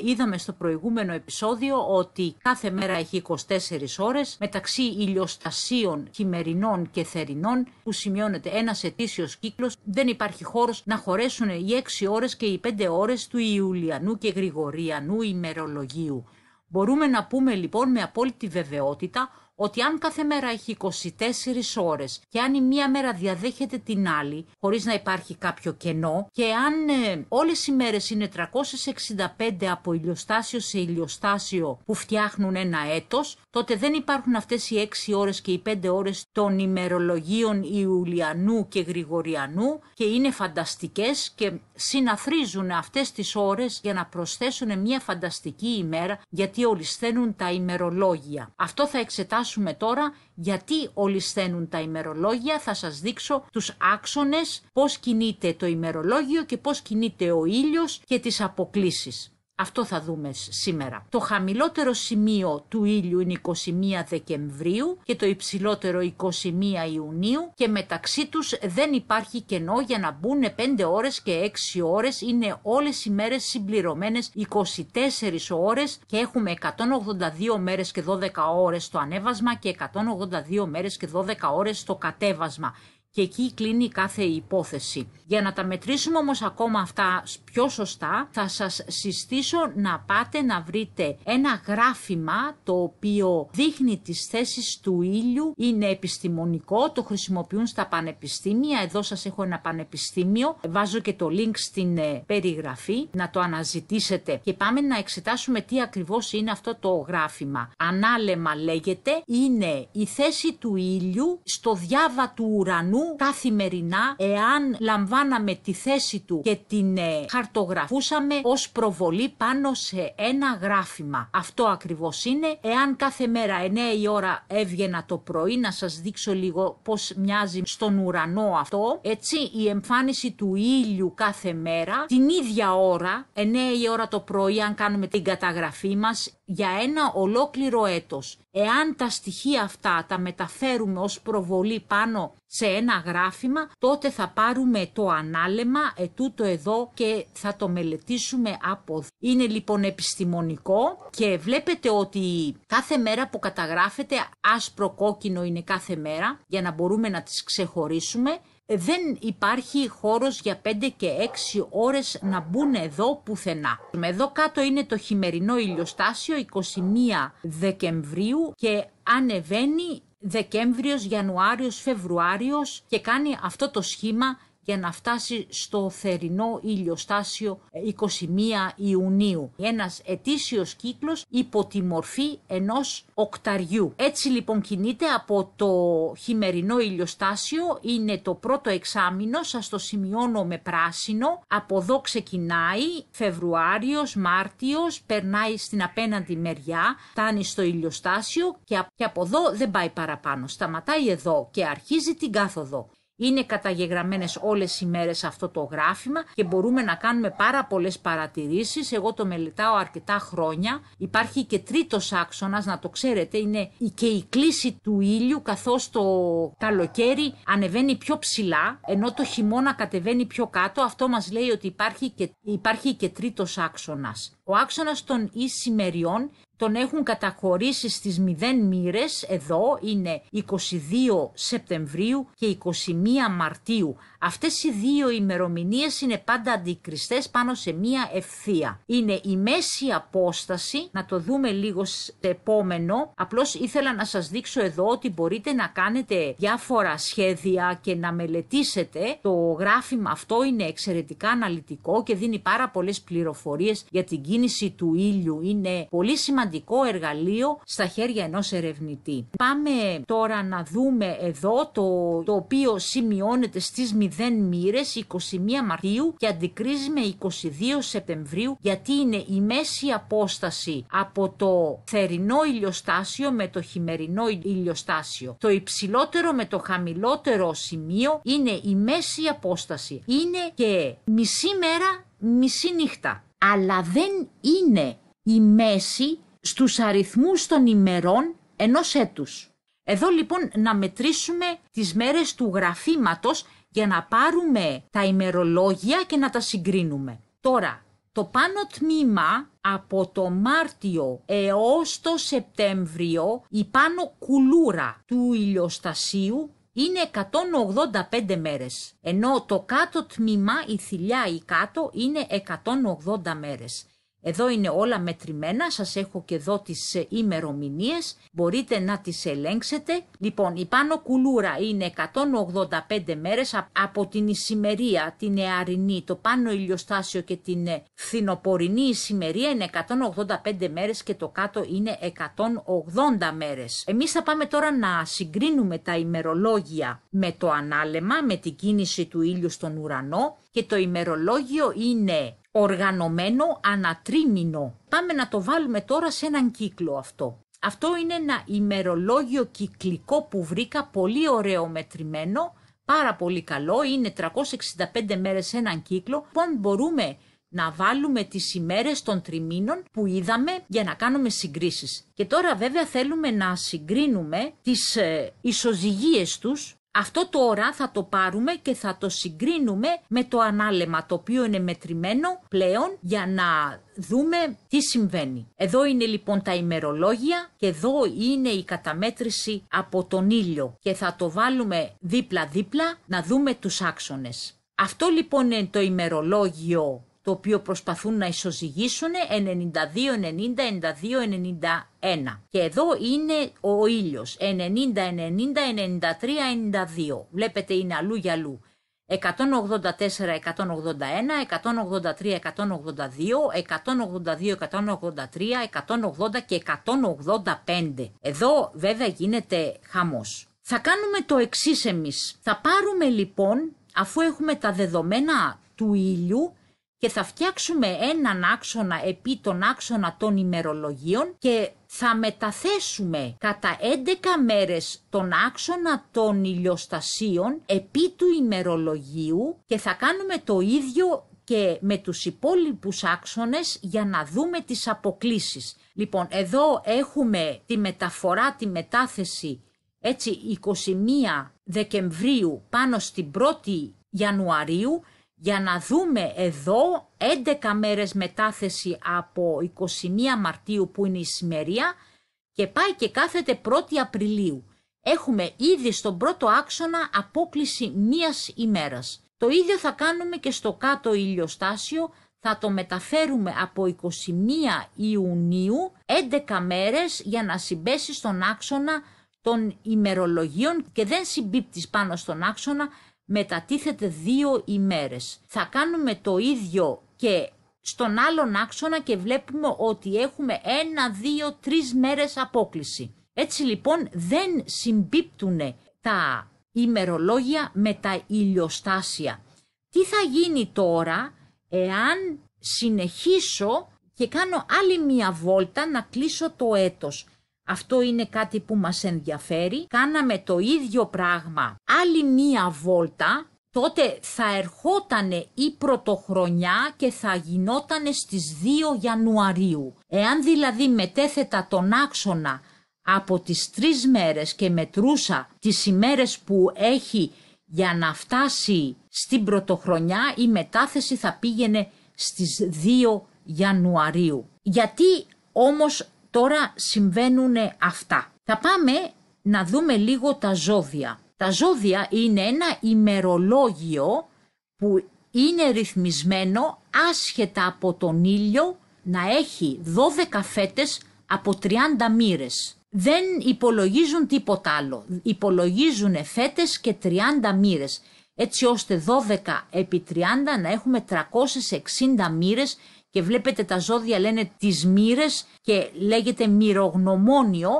Είδαμε στο προηγούμενο επεισόδιο ότι κάθε μέρα έχει 24 ώρες μεταξύ ηλιοστασίων χειμερινών και θερινών που σημειώνεται ένας ετήσιος κύκλος. Δεν υπάρχει χώρος να χωρέσουν οι 6 ώρες και οι 5 ώρες του Ιουλιανού και Γρηγοριανού ημερολογίου. Μπορούμε να πούμε λοιπόν με απόλυτη βεβαιότητα ότι αν κάθε μέρα έχει 24 ώρες και αν η μία μέρα διαδέχεται την άλλη χωρίς να υπάρχει κάποιο κενό και αν ε, όλες οι μέρες είναι 365 από ηλιοστάσιο σε ηλιοστάσιο που φτιάχνουν ένα έτος, τότε δεν υπάρχουν αυτές οι 6 ώρες και οι 5 ώρες των ημερολογίων Ιουλιανού και Γρηγοριανού και είναι φανταστικές και συναθρίζουν αυτές τις ώρες για να προσθέσουν μια φανταστική ημέρα γιατί ολισθαίνουν τα ημερολόγια. Αυτό θα εξετάσουμε σου τώρα γιατί όλοι σθένουν τα ημερολόγια. Θα σας δείξω τους άξονες πώς κινείται το ημερολόγιο και πώς κινείται ο ήλιος και τις αποκλίσεις. Αυτό θα δούμε σήμερα. Το χαμηλότερο σημείο του ήλιου είναι 21 Δεκεμβρίου και το υψηλότερο 21 Ιουνίου και μεταξύ τους δεν υπάρχει κενό για να μπουν 5 ώρες και 6 ώρες. Είναι όλες οι μέρες συμπληρωμένες 24 ώρες και έχουμε 182 μέρες και 12 ώρες στο ανέβασμα και 182 μέρες και 12 ώρες στο κατέβασμα και εκεί κλείνει κάθε υπόθεση. Για να τα μετρήσουμε όμως ακόμα αυτά πιο σωστά, θα σας συστήσω να πάτε να βρείτε ένα γράφημα το οποίο δείχνει τις θέσεις του ήλιου, είναι επιστημονικό, το χρησιμοποιούν στα πανεπιστήμια, εδώ σας έχω ένα πανεπιστήμιο, βάζω και το link στην ε, περιγραφή να το αναζητήσετε και πάμε να εξετάσουμε τι ακριβώς είναι αυτό το γράφημα. Ανάλεμα λέγεται, είναι η θέση του ήλιου στο διάβα του ουρανού μου καθημερινά εάν λαμβάναμε τη θέση του και την ε, χαρτογραφούσαμε ως προβολή πάνω σε ένα γράφημα. Αυτό ακριβώς είναι. Εάν κάθε μέρα 9 η ώρα έβγαινα το πρωί να σας δείξω λίγο πώς μοιάζει στον ουρανό αυτό, έτσι η εμφάνιση του ήλιου κάθε μέρα την ίδια ώρα, 9 η ώρα το πρωί αν κάνουμε την καταγραφή μας, για ένα ολόκληρο έτος. Εάν τα στοιχεία αυτά τα μεταφέρουμε ως προβολή πάνω σε ένα γράφημα, τότε θα πάρουμε το ανάλεμα ετούτο εδώ και θα το μελετήσουμε από Είναι λοιπόν επιστημονικό και βλέπετε ότι κάθε μέρα που καταγράφεται άσπρο κόκκινο είναι κάθε μέρα για να μπορούμε να τις ξεχωρίσουμε ε, δεν υπάρχει χώρος για 5 και 6 ώρες να μπουν εδώ πουθενά. Εδώ κάτω είναι το χειμερινό ηλιοστάσιο 21 Δεκεμβρίου και ανεβαίνει Δεκέμβριος, Ιανουάριος, Φεβρουάριος και κάνει αυτό το σχήμα για να φτάσει στο θερινό ηλιοστάσιο 21 ε, Ιουνίου. Ένας ετήσιος κύκλος υπό τη μορφή ενός οκταριού. Έτσι λοιπόν κινείται από το χειμερινό ηλιοστάσιο, είναι το πρώτο εξάμεινο, σας το σημειώνω με πράσινο, από εδώ ξεκινάει Φεβρουάριος, Μάρτιος, περνάει στην απέναντι μεριά, φτάνει στο ηλιοστάσιο και από εδώ δεν πάει παραπάνω. Σταματάει εδώ και αρχίζει την κάθοδο. Είναι καταγεγραμμένες όλες οι μέρες αυτό το γράφημα και μπορούμε να κάνουμε πάρα πολλές παρατηρήσεις. Εγώ το μελετάω αρκετά χρόνια. Υπάρχει και τρίτος άξονας, να το ξέρετε, είναι και η κλίση του ήλιου καθώς το καλοκαίρι ανεβαίνει πιο ψηλά, ενώ το χειμώνα κατεβαίνει πιο κάτω. Αυτό μας λέει ότι υπάρχει και, υπάρχει και τρίτος άξονας. Ο άξονας των ησημεριών τον έχουν καταχωρήσει στις 0 μοίρες, εδώ είναι 22 Σεπτεμβρίου και 21 Μαρτίου. Αυτές οι δύο ημερομηνίες είναι πάντα αντικριστές πάνω σε μία ευθεία. Είναι η μέση απόσταση, να το δούμε λίγο σε επόμενο. Απλώς ήθελα να σας δείξω εδώ ότι μπορείτε να κάνετε διάφορα σχέδια και να μελετήσετε. Το γράφημα αυτό είναι εξαιρετικά αναλυτικό και δίνει πάρα πολλές πληροφορίες για την κίνηση του ήλιου. Είναι πολύ σημαντικό εργαλείο στα χέρια ενός ερευνητή. Πάμε τώρα να δούμε εδώ το, το οποίο σημειώνεται στις μοίρε 21 Μαρτίου και αντικρίζεις με 22 Σεπτεμβρίου γιατί είναι η μέση απόσταση από το θερινό ηλιοστάσιο με το χειμερινό ηλιοστάσιο. Το υψηλότερο με το χαμηλότερο σημείο είναι η μέση απόσταση. Είναι και μισή μέρα, μισή νύχτα. Αλλά δεν είναι η μέση στους αριθμούς των ημερών ενός έτους. Εδώ λοιπόν να μετρήσουμε τις μέρες του γραφήματος για να πάρουμε τα ημερολόγια και να τα συγκρίνουμε. Τώρα, το πάνω τμήμα από το Μάρτιο έως το Σεπτέμβριο η πάνω κουλούρα του ηλιοστασίου είναι 185 μέρες, ενώ το κάτω τμήμα, η θηλιά ή κάτω, είναι 180 μέρες. Εδώ είναι όλα μετρημένα, σας έχω και εδώ τις ε, ημερομηνίες, μπορείτε να τις ελέγξετε. Λοιπόν, η πάνω κουλούρα είναι 185 μέρες από την ησημερία, την εαρινή το πάνω ηλιοστάσιο και την ε, φθινοπορεινή ησημερία είναι 185 μέρες και το κάτω είναι 180 μέρες. Εμείς θα πάμε τώρα να συγκρίνουμε τα ημερολόγια με το ανάλεμα, με την κίνηση του ήλιου στον ουρανό και το ημερολόγιο είναι οργανωμένο ανατρίμηνο. Πάμε να το βάλουμε τώρα σε έναν κύκλο αυτό. Αυτό είναι ένα ημερολόγιο κυκλικό που βρήκα, πολύ ωραίο μετρημένο, πάρα πολύ καλό, είναι 365 μέρες σε έναν κύκλο, αν μπορούμε να βάλουμε τις ημέρες των τριμήνων που είδαμε για να κάνουμε συγκρίσεις. Και τώρα βέβαια θέλουμε να συγκρίνουμε τις ε, ισοζυγίες τους αυτό τώρα θα το πάρουμε και θα το συγκρίνουμε με το ανάλεμα το οποίο είναι μετρημένο πλέον για να δούμε τι συμβαίνει. Εδώ είναι λοιπόν τα ημερολόγια και εδώ είναι η καταμέτρηση από τον ήλιο και θα το βάλουμε δίπλα δίπλα να δούμε τους άξονες. Αυτό λοιπόν είναι το ημερολόγιο το οποίο προσπαθούν να ισοζυγίσουν 92-90, 92-91. Και εδώ είναι ο ήλιος 90-90, 93-92. Βλέπετε είναι αλλού για αλλού. 184-181, 183-182, 182-183, 180 και 185. Εδώ βέβαια γίνεται χαμός. Θα κάνουμε το εξής εμείς. Θα πάρουμε λοιπόν, αφού έχουμε τα δεδομένα του ήλιου, και θα φτιάξουμε έναν άξονα επί τον άξονα των ημερολογίων και θα μεταθέσουμε κατά 11 μέρες τον άξονα των ηλιοστασίων επί του ημερολογίου και θα κάνουμε το ίδιο και με τους υπόλοιπους άξονες για να δούμε τις αποκλίσεις. Λοιπόν, εδώ έχουμε τη μεταφορά, τη μετάθεση έτσι 21 Δεκεμβρίου πάνω στην 1η Ιανουαρίου για να δούμε εδώ 11 μέρες μετάθεση από 21 Μαρτίου που είναι η σημερία και πάει και κάθεται 1η Απριλίου. Έχουμε ήδη στον πρώτο άξονα απόκληση μίας ημέρας. Το ίδιο θα κάνουμε και στο κάτω ηλιοστάσιο, θα το μεταφέρουμε από 21 Ιουνίου 11 μέρες για να συμπέσει στον άξονα των ημερολογίων και δεν συμπίπτεις πάνω στον άξονα μετατίθεται δύο ημέρες. Θα κάνουμε το ίδιο και στον άλλον άξονα και βλέπουμε ότι έχουμε ένα, δύο, τρεις μέρες απόκληση. Έτσι λοιπόν δεν συμπίπτουν τα ημερολόγια με τα ηλιοστάσια. Τι θα γίνει τώρα εάν συνεχίσω και κάνω άλλη μία βόλτα να κλείσω το έτος. Αυτό είναι κάτι που μας ενδιαφέρει. Κάναμε το ίδιο πράγμα άλλη μία βόλτα, τότε θα ερχότανε η πρωτοχρονιά και θα γινότανε στις 2 Ιανουαρίου. Εάν δηλαδή μετέθετα τον άξονα από τις τρεις μέρες και μετρούσα τις ημέρες που έχει για να φτάσει στην πρωτοχρονιά η μετάθεση θα πήγαινε στις 2 Ιανουαρίου. Γιατί όμως Τώρα συμβαίνουν αυτά. Θα πάμε να δούμε λίγο τα ζώδια. Τα ζώδια είναι ένα ημερολόγιο που είναι ρυθμισμένο άσχετα από τον ήλιο να έχει 12 φέτες από 30 μοίρες. Δεν υπολογίζουν τίποτα άλλο. Υπολογίζουν φέτες και 30 μοίρες. Έτσι ώστε 12 επί 30 να έχουμε 360 μοίρες και βλέπετε τα ζώδια λένε τις μύρε και λέγεται μυρογνωμόνιο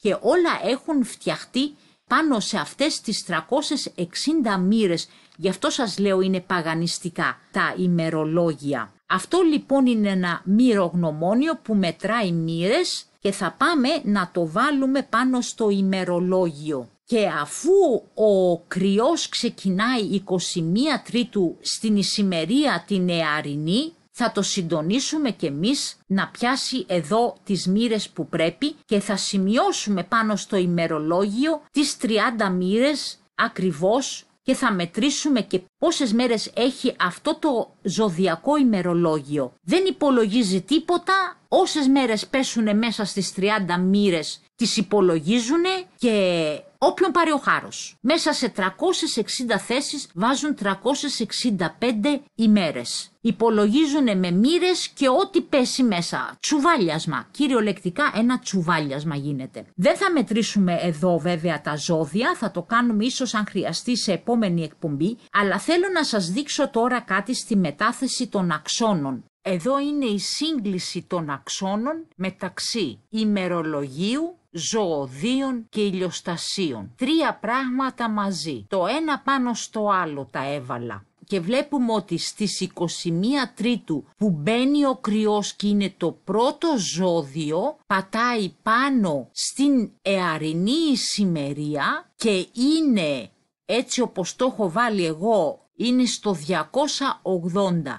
και όλα έχουν φτιαχτεί πάνω σε αυτές τις 360 μοίρες. Γι' αυτό σας λέω είναι παγανιστικά τα ημερολόγια. Αυτό λοιπόν είναι ένα μυρογνωμόνιο που μετράει μοίρες και θα πάμε να το βάλουμε πάνω στο ημερολόγιο. Και αφού ο κρυός ξεκινάει 21 Τρίτου στην ησημερία την Εαρινή, θα το συντονίσουμε και εμείς να πιάσει εδώ τις μοίρες που πρέπει και θα σημειώσουμε πάνω στο ημερολόγιο τις 30 μοίρες ακριβώς και θα μετρήσουμε και πόσες μέρες έχει αυτό το ζωδιακό ημερολόγιο. Δεν υπολογίζει τίποτα, όσες μέρες πέσουν μέσα στις 30 μοίρες τις υπολογίζουν και όποιον πάρει ο χάρος. Μέσα σε 360 θέσεις βάζουν 365 ημέρε. Υπολογίζουν με μοίρες και ό,τι πέσει μέσα. Τσουβάλιασμα. Κυριολεκτικά ένα τσουβάλιασμα γίνεται. Δεν θα μετρήσουμε εδώ βέβαια τα ζώδια, θα το κάνουμε ίσως αν χρειαστεί σε επόμενη εκπομπή, αλλά θέλω να σας δείξω τώρα κάτι στη μετάθεση των αξώνων. Εδώ είναι η σύγκληση των αξώνων μεταξύ ημερολογίου, ζωοδίων και ηλιοστασίων. Τρία πράγματα μαζί. Το ένα πάνω στο άλλο τα έβαλα. Και βλέπουμε ότι στις 21 Τρίτου που μπαίνει ο κρυός και είναι το πρώτο ζώδιο, πατάει πάνω στην εαρινή ησημερία και είναι, έτσι όπως το έχω βάλει εγώ, είναι στο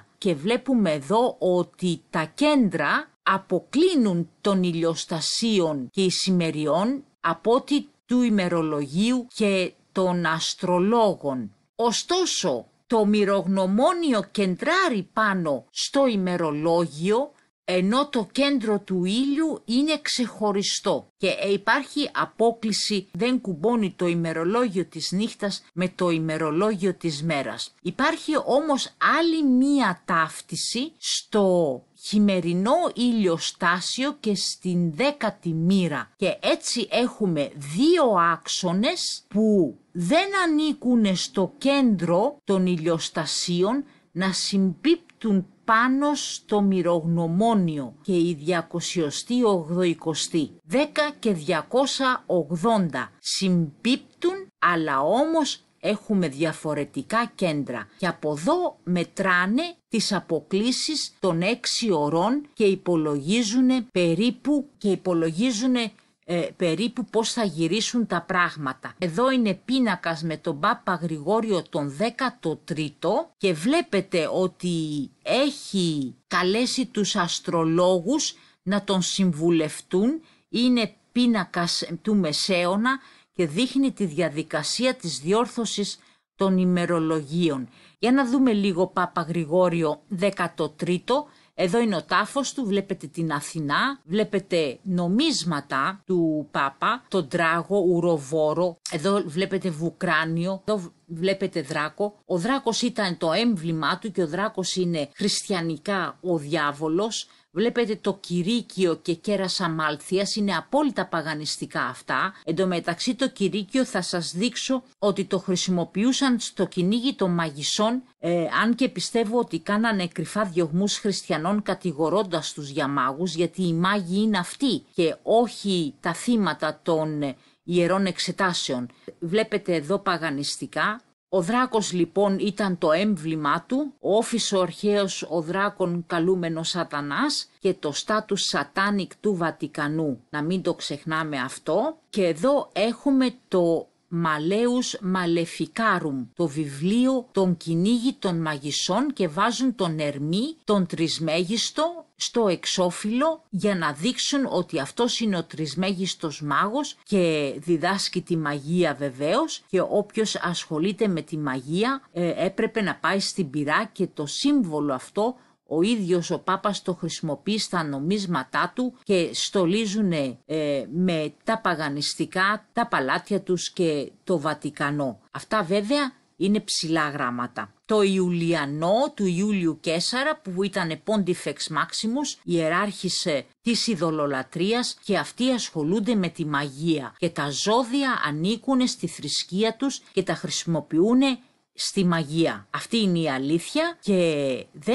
280 και βλέπουμε εδώ ότι τα κέντρα αποκλίνουν των ηλιοστασίων και ησημεριών από ό,τι του ημερολογίου και των αστρολόγων. Ωστόσο, το μυρογνωμόνιο κεντράρει πάνω στο ημερολόγιο ενώ το κέντρο του ήλιου είναι ξεχωριστό και ε, υπάρχει απόκληση, δεν κουμπώνει το ημερολόγιο της νύχτας με το ημερολόγιο της μέρας. Υπάρχει όμως άλλη μία ταύτιση στο χειμερινό ηλιοστάσιο και στην δέκατη μοίρα και έτσι έχουμε δύο άξονες που δεν ανήκουν στο κέντρο των ηλιοστασίων να συμπίπτουν πάνω στο μυρογνωμόνιο και η 280η, 10 και 280 συμπίπτουν αλλά όμως έχουμε διαφορετικά κέντρα και από εδώ μετράνε τις αποκλήσεις των 6 ωρών και υπολογίζουν περίπου και υπολογίζουν ε, περίπου πώς θα γυρίσουν τα πράγματα. Εδώ είναι πίνακας με τον Πάπα Γρηγόριο τον 13ο και βλέπετε ότι έχει καλέσει τους αστρολόγους να τον συμβουλευτούν. Είναι πίνακας του Μεσαίωνα και δείχνει τη διαδικασία της διόρθωσης των ημερολογίων. Για να δούμε λίγο Πάπα Γρηγόριο 13ο εδώ είναι ο τάφος του, βλέπετε την Αθηνά, βλέπετε νομίσματα του Πάπα, τον Τράγο, Ουροβόρο, εδώ βλέπετε Βουκράνιο, εδώ βλέπετε δράκο. Ο δράκος ήταν το έμβλημά του και ο δράκος είναι χριστιανικά ο διάβολος. Βλέπετε το Κυρίκιο και κέρα αμάλθειας είναι απόλυτα παγανιστικά αυτά. Εν το Κυρίκιο θα σας δείξω ότι το χρησιμοποιούσαν στο κυνήγι των μαγισσών ε, αν και πιστεύω ότι κάνανε κρυφά διωγμούς χριστιανών κατηγορώντας τους για μάγους γιατί οι μάγοι είναι αυτοί και όχι τα θύματα των ε, ιερών εξετάσεων. Βλέπετε εδώ παγανιστικά ο δράκος λοιπόν ήταν το έμβλημά του, ο ο αρχαίος ο δράκον καλούμενο σατανάς και το στάτους σατάνικ του Βατικανού. Να μην το ξεχνάμε αυτό. Και εδώ έχουμε το Μαλέους Μαλεφικάρουμ, το βιβλίο «Τον κυνήγι των μαγισσών» και βάζουν των Ερμή, τον Τρισμέγιστο, στο εξώφυλλο για να δείξουν ότι αυτός είναι ο τρισμέγιστος μάγος και διδάσκει τη μαγεία βεβαίως και όποιος ασχολείται με τη μαγεία ε, έπρεπε να πάει στην πυρά και το σύμβολο αυτό ο ίδιος ο Πάπας το χρησιμοποιεί στα νομίσματά του και στολίζουν ε, με τα παγανιστικά τα παλάτια τους και το Βατικανό. Αυτά βέβαια είναι ψηλά γράμματα. Το Ιουλιανό του Ιούλιου Κέσαρα που ήταν Pontifex Maximus ιεράρχησε της ειδωλολατρίας και αυτοί ασχολούνται με τη μαγεία και τα ζώδια ανήκουν στη θρησκεία τους και τα χρησιμοποιούν στη μαγεία. Αυτή είναι η αλήθεια και δεν